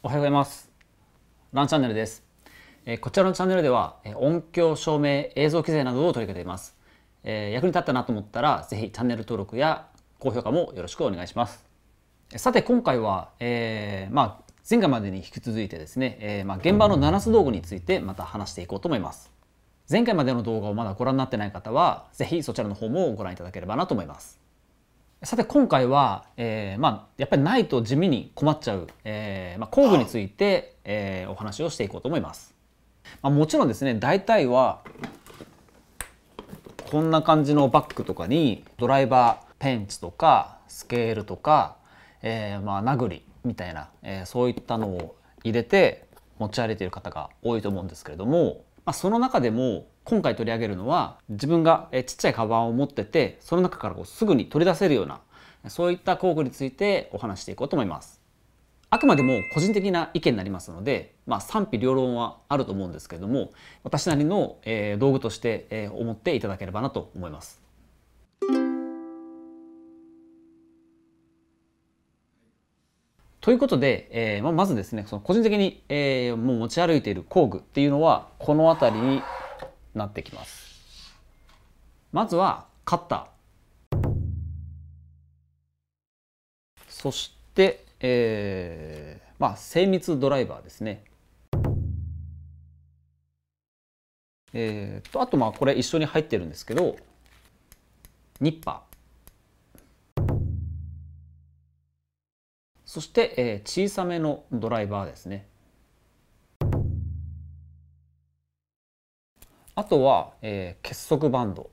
おはようございますランチャンネルです、えー、こちらのチャンネルでは、えー、音響照明映像機材などを取り上げています、えー、役に立ったなと思ったらぜひチャンネル登録や高評価もよろしくお願いしますさて今回は、えー、まあ前回までに引き続いてですね、えー、まあ現場の7つ道具についてまた話していこうと思います前回までの動画をまだご覧になってない方はぜひそちらの方もご覧いただければなと思いますさて今回は、えーまあ、やっぱりないと地味に困っちゃう、えーまあ、工具について、はい、えー、お話をしていこうと思います。まあ、もちろんですね大体はこんな感じのバッグとかにドライバーペンチとかスケールとか、えーまあ、殴りみたいな、えー、そういったのを入れて持ち歩いている方が多いと思うんですけれどもまあ、その中でも今回取り上げるのは自分がちっちゃいカバンを持っててその中からこうすぐに取り出せるようなそういった工具についてお話していこうと思います。あくまでも個人的な意見になりますので、まあ、賛否両論はあると思うんですけれども私なりの道具として思っていただければなと思います。ということで、えー、まずですねその個人的に、えー、もう持ち歩いている工具っていうのはこの辺りになってきます。まずはカッターそして、えー、まあ、精密ドライバーですね。えーとあとまあこれ一緒に入ってるんですけどニッパー。そして、え小さめのドライバーですねあとは、え結束バンド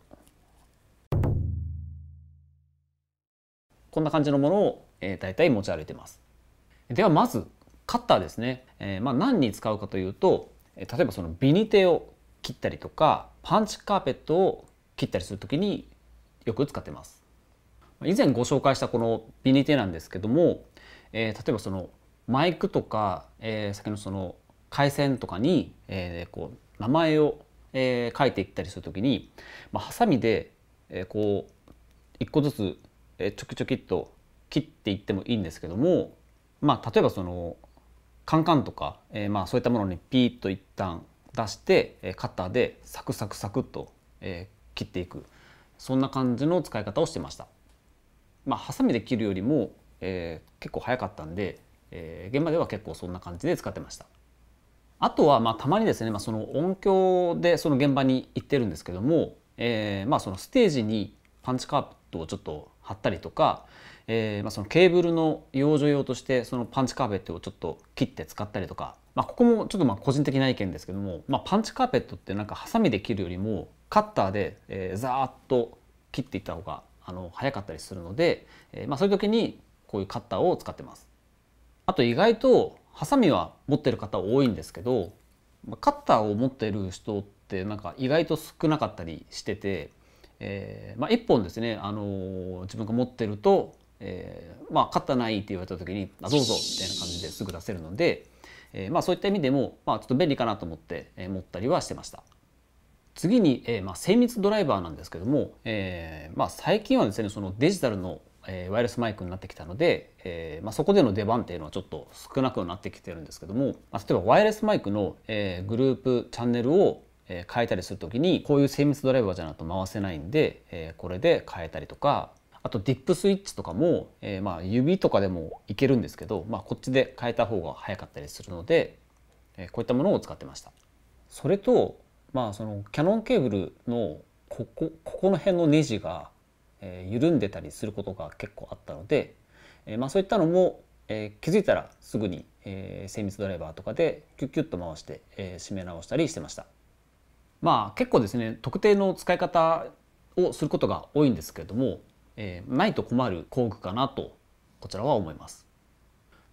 こんな感じのものを、えー、大体持ち歩いてますではまずカッターですね、えまあ、何に使うかというと例えばそのビニテを切ったりとかパンチカーペットを切ったりするときによく使ってます以前ご紹介したこのビニテなんですけどもえー、例えばそのマイクとか、えー、先のその回線とかに、えー、こう名前を、えー、書いていったりするときに、まあ、ハサミで、えー、こう一個ずつ、えー、ちょきちょきっと切っていってもいいんですけども、まあ、例えばそのカンカンとか、えー、まあそういったものにピーッと一旦出して、えー、カッターでサクサクサクっと、えー、切っていくそんな感じの使い方をしてました。まあ、ハサミで切るよりもえー、結構早かったんで、えー、現場では結構そんな感じで使ってました。あとはまあたまにですね、まあ、その音響でその現場に行ってるんですけども、えー、まあそのステージにパンチカーペットをちょっと貼ったりとか、えー、まあそのケーブルの養生用としてそのパンチカーペットをちょっと切って使ったりとか、まあ、ここもちょっとまあ個人的な意見ですけども、まあ、パンチカーペットってなんかハサミで切るよりもカッターで、えー、ザーッと切っていった方があの早かったりするので、えーまあ、そういう時にこういうカッターを使ってます。あと意外とハサミは持ってる方多いんですけどカッターを持ってる人ってなんか意外と少なかったりしてて、えー、まあ、1本ですね、あのー、自分が持ってると、えー、まあ、カッターないって言われた時に「あどうぞ」みたいな感じですぐ出せるので、えまあ、そういった意味でも、まあ、ちょっと便利かなと思って、え持ったりはしてました。次に、えまあ、精密ドライバーなんですけども、えーまあ、最近はですねそのデジタルのえー、ワイヤレスマイクになってきたので、えー、まあ、そこでの出番っていうのはちょっと少なくなってきてるんですけども、まあ、例えばワイヤレスマイクの、えー、グループチャンネルを変えたりする時にこういう精密ドライバーじゃないと回せないんで、えこれで変えたりとかあとディップスイッチとかも、えー、まあ指とかでもいけるんですけど、まあ、こっちで変えた方が早かったりするので、えー、こういったものを使ってました。それと、まあ、そのキャノンケーブルのここここの辺のネジがえ緩んでたりすることが結構あったので、えまあ、そういったのも、え気づいたらすぐに、え精密ドライバーとかでキュッキュッと回して、え締め直したりしてました。まあ結構ですね特定の使い方をすることが多いんですけれども、えないと困る工具かなとこちらは思います。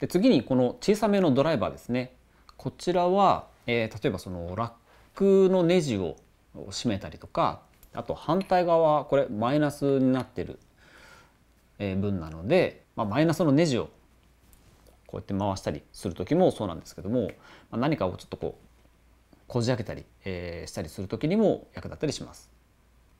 で次にこの小さめのドライバーですねこちらは、え例えばそのラックのネジを締めたりとかあと反対側これマイナスになってる分なので、まあ、マイナスのネジをこうやって回したりする時もそうなんですけども、まあ、何かをちょっとこうこじ開けたり、えー、したりする時にも役立ったりします。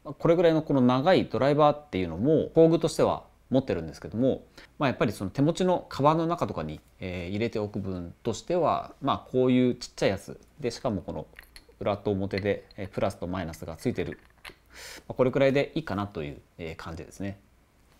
これぐらいのこの長いドライバーっていうのも工具としては持ってるんですけども、まあ、やっぱりその手持ちのカバンの中とかに、えー、入れておく分としては、まあ、こういうちっちゃいやつでしかもこの裏と表で、えプラスとマイナスがついてるまこれくらいでいいかなという感じですね。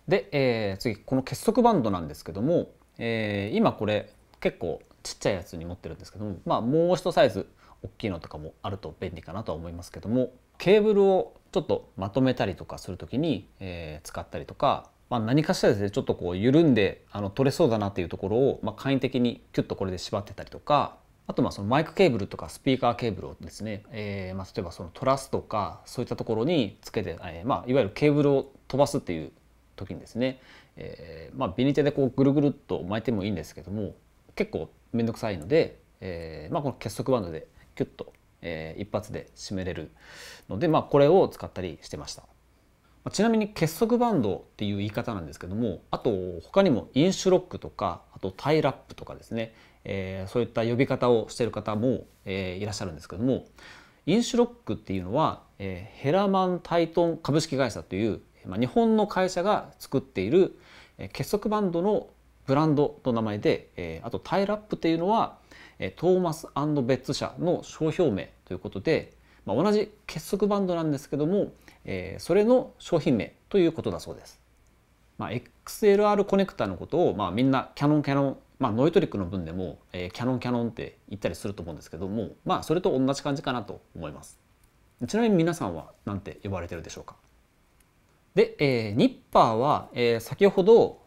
で、えー、次この結束バンドなんですけども、えー、今これ結構ちっちゃいやつに持ってるんですけども、まあ、もう一サイズ大きいのとかもあると便利かなとは思いますけどもケーブルをちょっとまとめたりとかする時に、えー、使ったりとか、まあ、何かしらですねちょっとこう緩んであの取れそうだなっていうところを、まあ、簡易的にキュッとこれで縛ってたりとかあとまあそのマイクケーブルとかスピーカーケーブルをですね、えー、まあ例えばそのトラスとかそういったところにつけて、えー、まあいわゆるケーブルを飛ばすっていう時にですね、えー、まあビニテでこうぐるぐるっと巻いてもいいんですけども結構めんどくさいので、えー、まあこの結束バンドでキュッと、えー、一発で締めれるので、まあ、これを使ったりしてました。ちなみに結束バンドっていう言い方なんですけどもあと他にもインシュロックとかあとタイラップとかですね、えー、そういった呼び方をしている方も、えー、いらっしゃるんですけどもインシュロックっていうのは、えー、ヘラマン・タイトン株式会社という、まあ、日本の会社が作っている、え結束バンドのブランドの名前で、えー、あとタイラップっていうのは、えトーマスベッツ社の商標名ということで、まあ、同じ結束バンドなんですけども、えー、それの商品名ということだそうです。まあ、XLR コネクタのことを、まあ、みんなキャノンキャノン、まあ、ノイトリックの分でも、えー、キャノンキャノンって言ったりすると思うんですけども、まあ、それと同じ感じかなと思いますちなみに皆さんは何て呼ばれてるでしょうかで、えー、ニッパーは、えー、先ほど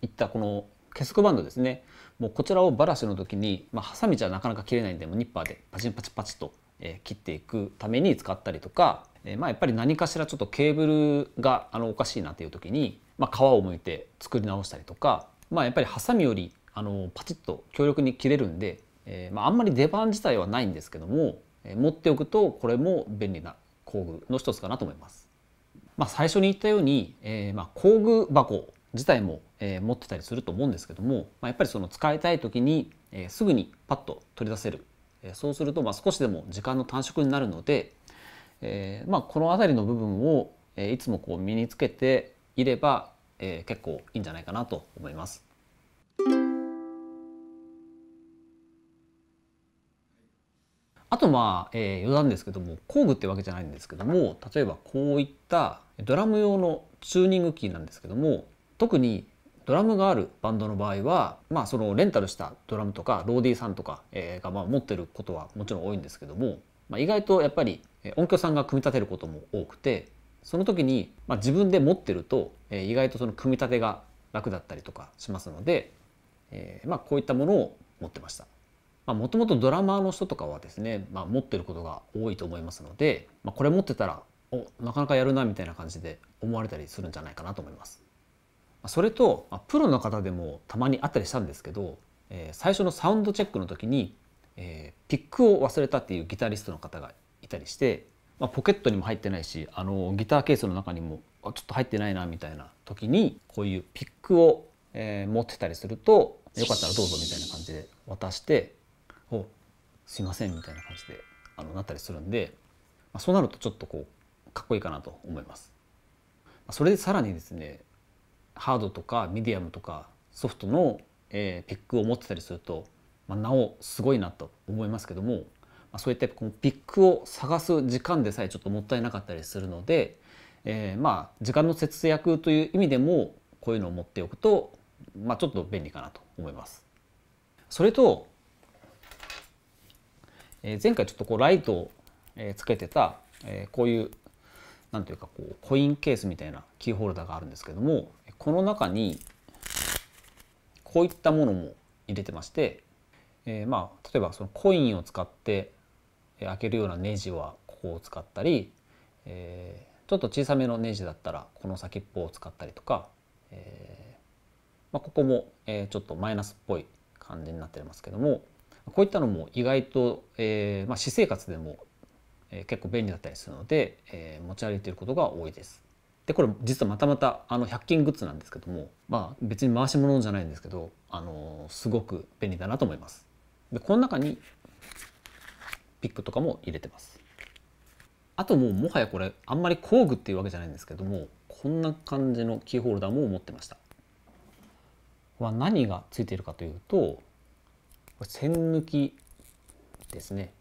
言ったこの結束バンドですねもうこちらをバラシの時に、まあ、ハサミじゃなかなか切れないんでもニッパーでパチンパチパチと、えー、切っていくために使ったりとかえまあ、やっぱり何かしらちょっとケーブルがあのおかしいなっていう時に、まあ、皮をむいて作り直したりとか、まあ、やっぱりハサミよりあのパチッと強力に切れるんで、えまあ、あんまり出番自体はないんですけども、え持っておくとこれも便利な工具の一つかなと思います。まあ、最初に言ったように、えまあ、工具箱自体も、え持ってたりすると思うんですけども、まあ、やっぱりその使いたい時に、えすぐにパッと取り出せる、えそうすると、まあ、少しでも時間の短縮になるので、えー、まあ、この辺りの部分を、えいつもこう身につけていれば、えー、結構いいんじゃないかなと思います。あとまあ、えー、余談ですけども工具ってわけじゃないんですけども例えばこういったドラム用のチューニングキーなんですけども特にドラムがあるバンドの場合は、まあ、そのレンタルしたドラムとかローディーさんとか、えがまあ持ってることはもちろん多いんですけどもまあ、意外とやっぱり音響さんが組み立てることも多くてその時に、まあ、自分で持ってると、えー、意外とその組み立てが楽だったりとかしますので、えー、まあ、こういったものを持ってました。もともとドラマーの人とかはですね、まあ、持ってることが多いと思いますので、まあ、これ持ってたらおなかなかやるなみたいな感じで思われたりするんじゃないかなと思います。それと、まあ、プロの方でもたまにあったりしたんですけど、えー、最初のサウンドチェックの時にえー、ピックを忘れたっていうギタリストの方がいたりして、まあ、ポケットにも入ってないしあのギターケースの中にもちょっと入ってないなみたいな時にこういうピックを、えー、持ってたりするとよかったらどうぞみたいな感じで渡して「おすいません」みたいな感じであのなったりするんで、まあ、そうなるとちょっとこうかっこいいかなと思います。それでさらにですねハードとかミディアムとかソフトの、えー、ピックを持ってたりするとまあ、なおすごいなと思いますけども、まあ、そういったこのピックを探す時間でさえちょっともったいなかったりするので、えー、まあ時間の節約という意味でもこういうのを持っておくと、まあ、ちょっと便利かなと思います。それと、えー、前回ちょっとこうライトをつけてた、えー、こういうなんというかこうコインケースみたいなキーホルダーがあるんですけどもこの中にこういったものも入れてましてえー、まあ例えばそのコインを使って開けるようなネジはここを使ったり、えー、ちょっと小さめのネジだったらこの先っぽを使ったりとか、えー、まあ、ここも、えちょっとマイナスっぽい感じになってますけどもこういったのも意外と、えまあ、私生活でも、え結構便利だったりするので、え持ち歩いていることが多いです。でこれ実はまたまたあの100均グッズなんですけども、まあ、別に回し物じゃないんですけど、あのすごく便利だなと思います。でこの中にピックとかも入れてますあともうもはやこれあんまり工具っていうわけじゃないんですけどもこんな感じのキーホルダーも持ってましたは何がついているかというと線抜きですね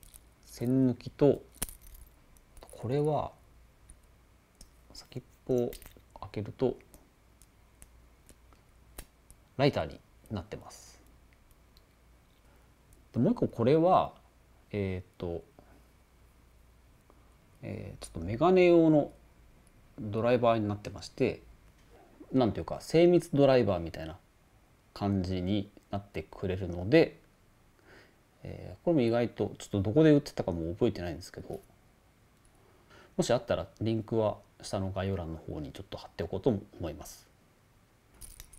線抜きとこれは先っぽを開けるとライターになってますもう一個これはえっ、ー、と、えー、ちょっとメガネ用のドライバーになってまして何ていうか精密ドライバーみたいな感じになってくれるので、えー、これも意外とちょっとどこで売ってたかも覚えてないんですけどもしあったらリンクは下の概要欄の方にちょっと貼っておこうと思います。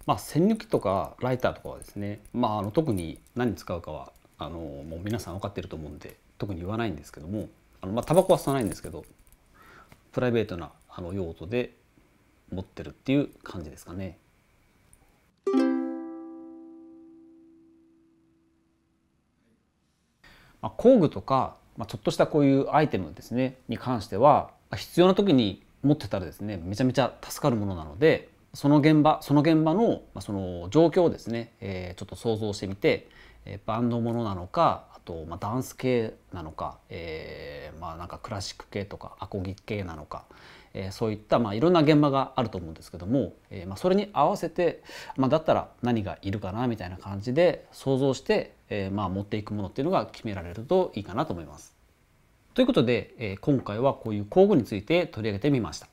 まあ、線抜きとかライターとかはですね、まあ、あの特に何使うかはあのもう皆さん分かってると思うんで特に言わないんですけどもあの、まあ、タバコは吸わないんですけどプライベートなあの用途で持ってるっていう感じですかね。まあ、工具とか、まあ、ちょっとしたこういうアイテムですねに関しては必要な時に持ってたらですねめちゃめちゃ助かるものなのでその現場その現場の、まあ、その状況をですね、えー、ちょっと想像してみて、バンドものなのかあと、まあ、ダンス系なのか,、えー、まあ、なんかクラシック系とかアコギ系なのか、えー、そういった、まあ、いろんな現場があると思うんですけども、えー、まあ、それに合わせて、まあ、だったら何がいるかなみたいな感じで想像して、えまあ、持っていくものっていうのが決められるといいかなと思います。ということで、え今回はこういう工具について取り上げてみました。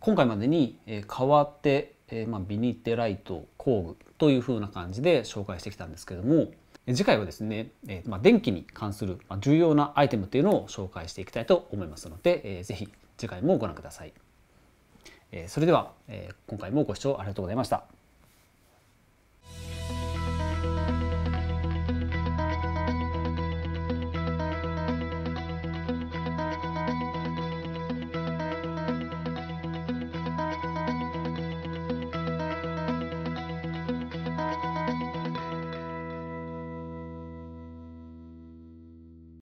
今回までに、え変わって、えまあ、ビニテライト工具というふうな感じで紹介してきたんですけども次回はですね、えーまあ、電気に関する重要なアイテムというのを紹介していきたいと思いますので、えー、ぜひ次回もご覧ください。えー、それでは、えー、今回もご視聴ありがとうございました。